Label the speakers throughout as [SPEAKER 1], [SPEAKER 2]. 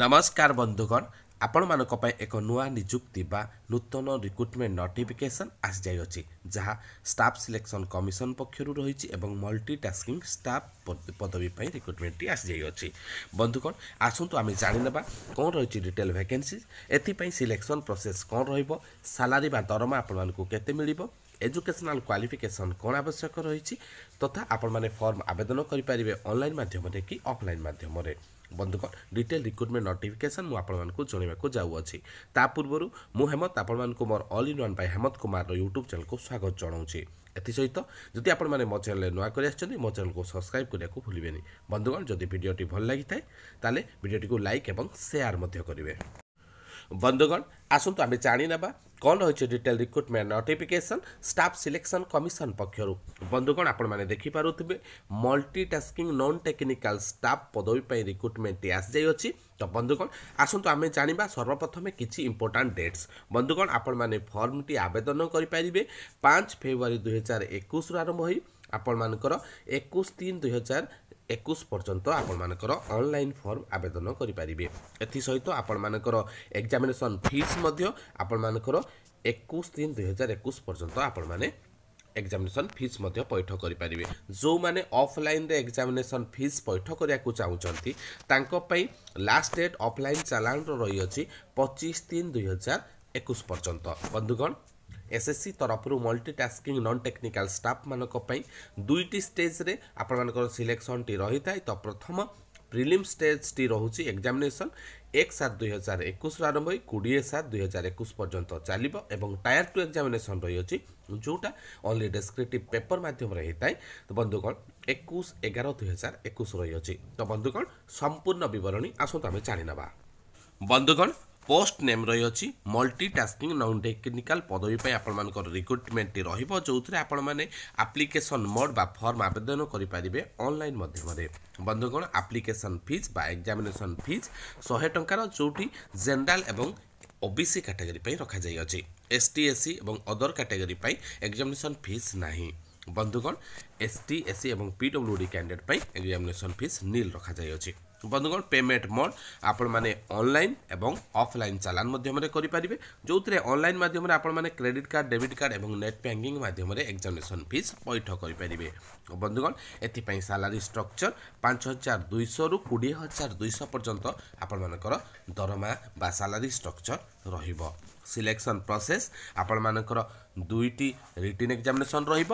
[SPEAKER 1] ନମସ୍କାର ବନ୍ଧୁଗଣ ଆପଣମାନଙ୍କ ପାଇଁ ଏକ ନୂଆ ନିଯୁକ୍ତି ବା ନୂତନ ରିକ୍ରୁଟମେଣ୍ଟ ନୋଟିଫିକେସନ୍ ଆସିଯାଇଅଛି ଯାହା ଷ୍ଟାଫ୍ ସିଲେକ୍ସନ୍ କମିଶନ୍ ପକ୍ଷରୁ ରହିଛି ଏବଂ ମଲ୍ଟି ଟାସ୍କିଂ ଷ୍ଟାଫ୍ ପଦବୀ ପାଇଁ ରିକ୍ରୁଟମେଣ୍ଟଟି ଆସିଯାଇଅଛି ବନ୍ଧୁଗଣ ଆସନ୍ତୁ ଆମେ ଜାଣିନେବା କ'ଣ ରହିଛି ଡିଟେଲ୍ ଭ୍ୟାକେନ୍ସି ଏଥିପାଇଁ ସିଲେକ୍ସନ୍ ପ୍ରୋସେସ୍ କ'ଣ ରହିବ ସାଲାରୀ ବା ଦରମା ଆପଣମାନଙ୍କୁ କେତେ ମିଳିବ এজুকেশনাল କ୍ୱାଲିଫିକେସନ୍ କ'ଣ ଆବଶ୍ୟକ ରହିଛି ତଥା ଆପଣମାନେ ଫର୍ମ ଆବେଦନ କରିପାରିବେ ଅନଲାଇନ୍ ମାଧ୍ୟମରେ କି ଅଫଲାଇନ୍ ମାଧ୍ୟମରେ বন্ধুগণ ডিটেল রিক্রুটমেন্ট নোটিফিকেসন মু আপনার জনাইবাকু যাওছি তা পূর্বর মু হেমন্ত আপনার মোর all in one by Hemant Kumar YouTube চ্যানেলকে স্বাগত জনাওছি এসহিত যদি আপনার মো চ্যানেল নয় করে আসছেন মো চ্যানেলকে সবসক্রাইব করা ভুলবেনি বন্ধুগণ যদি ভিডিওটি ভাল লাগি থাকে তাহলে ভিডিওটি লাইক এবং সেয়ার করবে বন্ধুগণ আসুন আমি জাঁ জাণিনেবা কণ রয়েছে detail recruitment notification staff selection commission পক্ষর বন্ধুগণ আপনার দেখিপারে মল্টিটাস্কিং নন টেকনিকাল স্টাফ পদবী পাই রিক্রুটমেন্ট আসিযাই তো বন্ধুগণ আসুন আমি জাঁয়া সর্বপ্রথমে কিছু ইম্পর্টাট ডেটস বন্ধুগণ আপনার ফর্মটি আবেদন করে পারে পাঁচ ফেব্রুয়ারি দুই হাজার একুশ আরম্ভ হয়ে একুশ তিন দুই হাজার একুশ পর্যন্ত আপনার অনলাইন ফর্ম আবেদন করে এসহ আপনার এক্সামিনেসন ফিস আপনার একুশ তিন দুই হাজার একুশ পর্যন্ত আপনার এক্সামিনেসন ফিজ ମଧ୍ୟ ପଇଠ କରିପାରିବେ ଯେଉଁମାନେ ଅଫଲାଇନ୍ରେ ଏକ୍ଜାମିନେସନ୍ ଫିସ୍ ପଇଠ କରିବାକୁ ଚାହୁଁଛନ୍ତି ତାଙ୍କ ପାଇଁ ଲାଷ୍ଟ ଡେଟ୍ ଅଫଲାଇନ୍ ଚାଲାଣର ରହିଅଛି ପଚିଶ ତିନି ଦୁଇହଜାର ଏକୋଇଶ ପର୍ଯ୍ୟନ୍ତ ବନ୍ଧୁଗଣ এসএসসি তরফর মল্টিটাস্কিং নন টেকনিকাল স্টাফ দুইটি স্টেজে আপনার সিলেকশনটি রয়েছে তো প্রথম প্রিলিম স্টেজটি রয়েছে এক্সামিনেসন এক সাত দুই হাজার একুশ আরম্ভ হয়ে কোড়িয়ে সাত দুই হাজার একুশ পর্যন্ত চালিব এবং টায়ার টু এক্সামিনেসন রয়েছে ଯେଉଁଟା ଓନ୍ଲି ଡେସ୍କ୍ରିପ୍ଟିଭ୍ ପେପର୍ ମାଧ୍ୟମରେ ହେଇଥାଏ ତ ବନ୍ଧୁଗଣ ଏକୋଇଶ ଏଗାର ଦୁଇହଜାର ଏକୋଇଶ ରହିଅଛି ତ ବନ୍ଧୁଗଣ ସମ୍ପୂର୍ଣ୍ଣ ବିବରଣୀ ଆସନ୍ତୁ ଆମେ ଜାଣିନେବା ବନ୍ଧୁଗଣ পোস্ট নেମ୍ ରହିଅଛି ମଲ୍ଟିଟାସ୍କିଂ ନନ୍ ଟେକ୍ନିକାଲ୍ ପଦବୀ ପାଇଁ ଆପଣମାନଙ୍କର ରିକ୍ରୁଟମେଣ୍ଟଟି ରହିବ ଯେଉଁଥିରେ ଆପଣମାନେ ଆପ୍ଲିକେସନ୍ ମୋଡ଼ ବା ଫର୍ମ ଆବେଦନ କରିପାରିବେ ଅନଲାଇନ୍ ମାଧ୍ୟମରେ ବନ୍ଧୁଗଣ ଆପ୍ଲିକେସନ୍ ଫିସ୍ ବା ଏକ୍ଜାମିନେସନ୍ ଫିସ୍ ଶହେ ଟଙ୍କାର ଯେଉଁଠି ଜେନେରାଲ୍ ଏବଂ ଓବିସି କ୍ୟାଟେଗୋରୀ ପାଇଁ ରଖାଯାଇଅଛି ଏସ୍ ଟି ଏସ୍ ସି ଏବଂ ଅଦର କ୍ୟାଟେଗୋରୀ ପାଇଁ ଏକ୍ଜାମିନେସନ୍ ଫିସ୍ ନାହିଁ ବନ୍ଧୁଗଣ ଏସ୍ ଟି ଏସ୍ ସି ଏବଂ ପିଡବ୍ଲ୍ୟୁଡି କ୍ୟାଣ୍ଡିଡେଟ୍ ପାଇଁ ଏକ୍ଜାମିନେସନ୍ ଫିସ୍ ନିଲ୍ ରଖାଯାଇଅଛି বন্ধুগণ পেমেন্ট ମୋଡ୍ ଆପଣମାନେ ଅନଲାଇନ୍ ଏବଂ ଅଫଲାଇନ୍ ଚାଲାଣ ମାଧ୍ୟମରେ କରିପାରିବେ ଯେଉଁଥିରେ ଅନଲାଇନ୍ ମାଧ୍ୟମରେ ଆପଣମାନେ କ୍ରେଡ଼ିଟ୍ କାର୍ଡ଼ ଡେବିଟ୍ କାର୍ଡ଼ ଏବଂ ନେଟ୍ ବ୍ୟାଙ୍କିଂ ମାଧ୍ୟମରେ ଏକ୍ଜାମିନେସନ୍ ଫିସ୍ ପୈଠ କରିପାରିବେ ବନ୍ଧୁଗଣ ଏଥିପାଇଁ ସାଲାରୀ ଷ୍ଟ୍ରକ୍ଚର୍ ପାଞ୍ଚ ହଜାର ଦୁଇଶହରୁ କୋଡ଼ିଏ ହଜାର ଦୁଇଶହ ପର୍ଯ୍ୟନ୍ତ ଆପଣମାନଙ୍କର ଦରମା ବା ସାଲାରୀ ଷ୍ଟ୍ରକ୍ଚର୍ ରହିବ ସିଲେକ୍ସନ୍ ପ୍ରୋସେସ୍ ଆପଣମାନଙ୍କର ଦୁଇଟି ରିଟିନ୍ ଏକ୍ଜାମିନେସନ୍ ରହିବ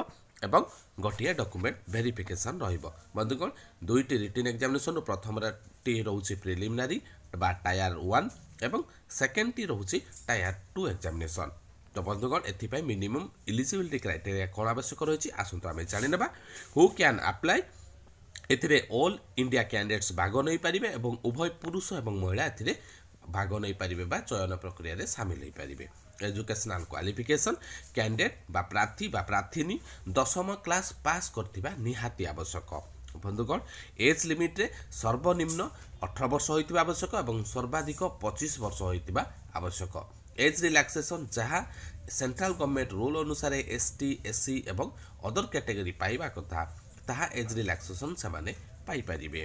[SPEAKER 1] এবং ଗୋଟିଏ ଡକୁମେଣ୍ଟ ଭେରିଫିକେସନ୍ ରହିବ ବନ୍ଧୁଗଣ ଦୁଇଟି ରିଟିନ୍ ଏକ୍ଜାମିନେସନ୍ ପ୍ରଥମଟି ରହୁଛି ପ୍ରିଲିମିନାରୀ ବା ଟାୟାର ୱାନ୍ ଏବଂ ସେକେଣ୍ଡଟି ରହୁଛି ଟାୟାର ଟୁ ଏକ୍ଜାମିନେସନ୍ ତ ବନ୍ଧୁଗଣ ଏଥିପାଇଁ ମିନିମମ୍ ଇଲିଜିବିଲିଟି କ୍ରାଇଟେରିଆ କ'ଣ ଆବଶ୍ୟକ ରହିଛି ଆସନ୍ତୁ ଆମେ ଜାଣିନେବା ହୁ କ୍ୟାନ୍ ଆପ୍ଲାଏ ଏଥିରେ ଅଲ୍ ଇଣ୍ଡିଆ କ୍ୟାଣ୍ଡିଡେଟ୍ସ ଭାଗ ନେଇପାରିବେ ଏବଂ ଉଭୟ ପୁରୁଷ ଏବଂ ମହିଳା ଏଥିରେ ଭାଗ ନେଇପାରିବେ ବା ଚୟନ ପ୍ରକ୍ରିୟାରେ ସାମିଲ ହୋଇପାରିବେ এজুকেশনাল କ୍ୱାଲିଫିକେସନ୍ କ୍ୟାଣ୍ଡିଡେଟ୍ ବା ପ୍ରାର୍ଥୀ ବା ପ୍ରାର୍ଥିନୀ ଦଶମ କ୍ଲାସ୍ ପାସ୍ କରିଥିବା ନିହାତି ଆବଶ୍ୟକ ବନ୍ଧୁଗଣ ଏଜ୍ ଲିମିଟ୍ରେ ସର୍ବନିମ୍ନ ଅଠର ବର୍ଷ ହୋଇଥିବା ଆବଶ୍ୟକ ଏବଂ ସର୍ବାଧିକ ପଚିଶ ବର୍ଷ ହୋଇଥିବା ଆବଶ୍ୟକ ଏଜ୍ ରିଲାକ୍ସେସନ୍ ଯାହା ସେଣ୍ଟ୍ରାଲ ଗଭର୍ଣ୍ଣମେଣ୍ଟ ରୁଲ୍ ଅନୁସାରେ ଏସ୍ ଟି ଏସ୍ ସି ଏବଂ ଅଦର କ୍ୟାଟେଗୋରୀ ପାଇବା କଥା ତାହା ଏଜ୍ ରିଲାକ୍ସେସନ୍ ସେମାନେ ପାଇପାରିବେ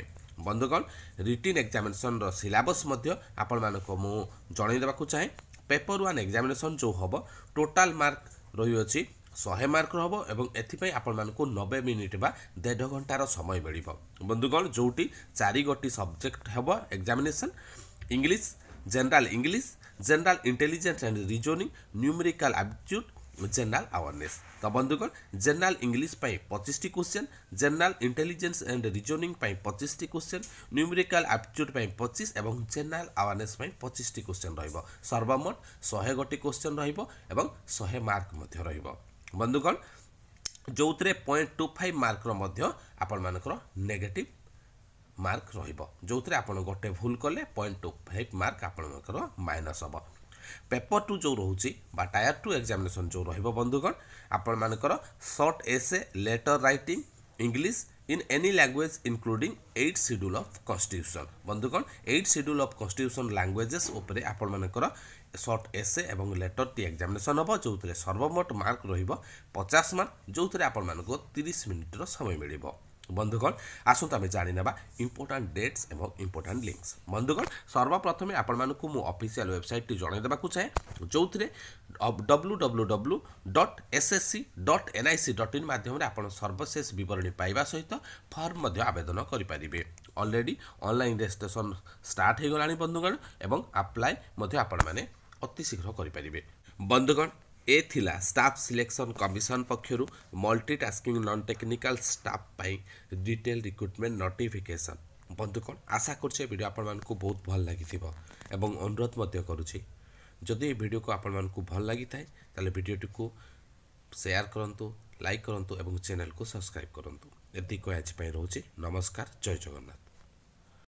[SPEAKER 1] ବନ୍ଧୁଗଣ ରିଟିନ୍ ଏକ୍ଜାମିନେସନ୍ର ସିଲାବସ୍ ମଧ୍ୟ ଆପଣମାନଙ୍କୁ ମୁଁ ଜଣାଇ ଦେବାକୁ ଚାହେଁ পেপর ওয়াନ୍ ଏକ୍ଜାମିନେସନ୍ ଯେଉଁ ହେବ ଟୋଟାଲ୍ ମାର୍କ ରହିଅଛି ଶହେ ମାର୍କର ହେବ ଏବଂ ଏଥିପାଇଁ ଆପଣମାନଙ୍କୁ ନବେ ମିନିଟ୍ ବା ଦେଢ଼ ଘଣ୍ଟାର ସମୟ ମିଳିବ ବନ୍ଧୁଗଣ ଯେଉଁଠି ଚାରିଗୋଟି ସବଜେକ୍ଟ ହେବ examination English general English general intelligence and reasoning numerical aptitude general awareness ତ ବନ୍ଧୁଗଣ ଜେନେରାଲ ଇଂଲିଶ ପାଇଁ ପଚିଶଟି question general intelligence and reasoning ପାଇଁ ପଚିଶଟି କୋଶ୍ଚେନ୍ ନ୍ୟୁମେରିକାଲ ଆପ୍ଟିଚ୍ୟୁଡ୍ ପାଇଁ ପଚିଶ ଏବଂ ଜେନେରାଲ ଆୱାରନେସ୍ ପାଇଁ ପଚିଶଟି କୋଶ୍ଚେନ୍ ରହିବ ସର୍ବମୋଟ ଶହେ ଗୋଟି କୋଶ୍ଚେନ୍ ରହିବ ଏବଂ ଶହେ ମାର୍କ ମଧ୍ୟ ରହିବ ବନ୍ଧୁଗଣ ଯେଉଁଥିରେ ପଏଣ୍ଟ ଟୁ ଫାଇଭ୍ ମାର୍କର ମଧ୍ୟ ଆପଣମାନଙ୍କର ନେଗେଟିଭ୍ ମାର୍କ ରହିବ ଯେଉଁଥିରେ ଆପଣ ଗୋଟେ ଭୁଲ କଲେ ପଏଣ୍ଟ ଟୁ ଫାଇଭ୍ ମାର୍କ ଆପଣମାନଙ୍କର ମାଇନସ୍ ହେବ ପେପର୍ ଟୁ ଯେଉଁ ରହୁଛି ବା ଟାୟାର୍ ଟୁ ଏକ୍ଜାମିନେସନ୍ ଯେଉଁ ରହିବ ବନ୍ଧୁଗଣ ଆପଣମାନଙ୍କର short essay letter writing English in any language including eight schedule of constitution বন্ধুগণ eight schedule of constitution languages ଉପରେ ଆପଣମାନଙ୍କର ସର୍ଟ ଏସେ ଏବଂ ଲେଟର୍ଟି ଏକ୍ଜାମିନେସନ୍ ହେବ ଯେଉଁଥିରେ ସର୍ବମୋଟ ମାର୍କ ରହିବ ପଚାଶ ମାର୍କ ଯେଉଁଥିରେ ଆପଣମାନଙ୍କୁ ତିରିଶ ମିନିଟ୍ର ସମୟ ମିଳିବ বন্ধুগণ আসুন আমি নেওয়া ইম্পোর্টাট ডেটস এবং ইম্পোর্টাট লিঙ্কস বন্ধুগণ সর্বপ্রথমে আপনার মু অফিসিয়াল ওয়েবসাইটটি জনাই দেওয়া চাই যে W W W dot S S C dot N I dot in মাধ্যমে আপনার সর্বশেষ বিবরণী পাইবা সহ ফর্ম আবেদন করে অলরেডি অনলাইন রেজিষ্ট্রেসন স্টার্ট হয়ে গলা বন্ধুগণ এবং আপ্লাই মধ্য আপনার অতি শীঘ্র করে পারে বন্ধুগণ ଏ ଥିଲା ଷ୍ଟାଫ୍ ସିଲେକ୍ସନ୍ କମିଶନ ପକ୍ଷରୁ ମଲ୍ଟିଟାସ୍କିଂ ନନ୍ ଟେକ୍ନିକାଲ୍ ଷ୍ଟାଫ୍ ପାଇଁ ଡିଟେଲ୍ ରିକ୍ରୁଟମେଣ୍ଟ ନୋଟିଫିକେସନ୍ କଣ ଆଶା କରୁଛି ଏ ଭିଡ଼ିଓ ଆପଣମାନଙ୍କୁ ବହୁତ ଭଲ ଲାଗିଥିବ ଏବଂ ଅନୁରୋଧ ମଧ୍ୟ କରୁଛି ଯଦି ଏ ଭିଡ଼ିଓକୁ ଆପଣମାନଙ୍କୁ ଭଲ ଲାଗିଥାଏ ତାହେଲେ ଭିଡ଼ିଓଟିକୁ ସେୟାର କରନ୍ତୁ ଲାଇକ୍ କରନ୍ତୁ ଏବଂ ଚ୍ୟାନେଲ୍କୁ ସବସ୍କ୍ରାଇବ୍ କରନ୍ତୁ ଏତିକି ଆଜି ପାଇଁ ରହୁଛି ନମସ୍କାର ଜୟ ଜଗନ୍ନାଥ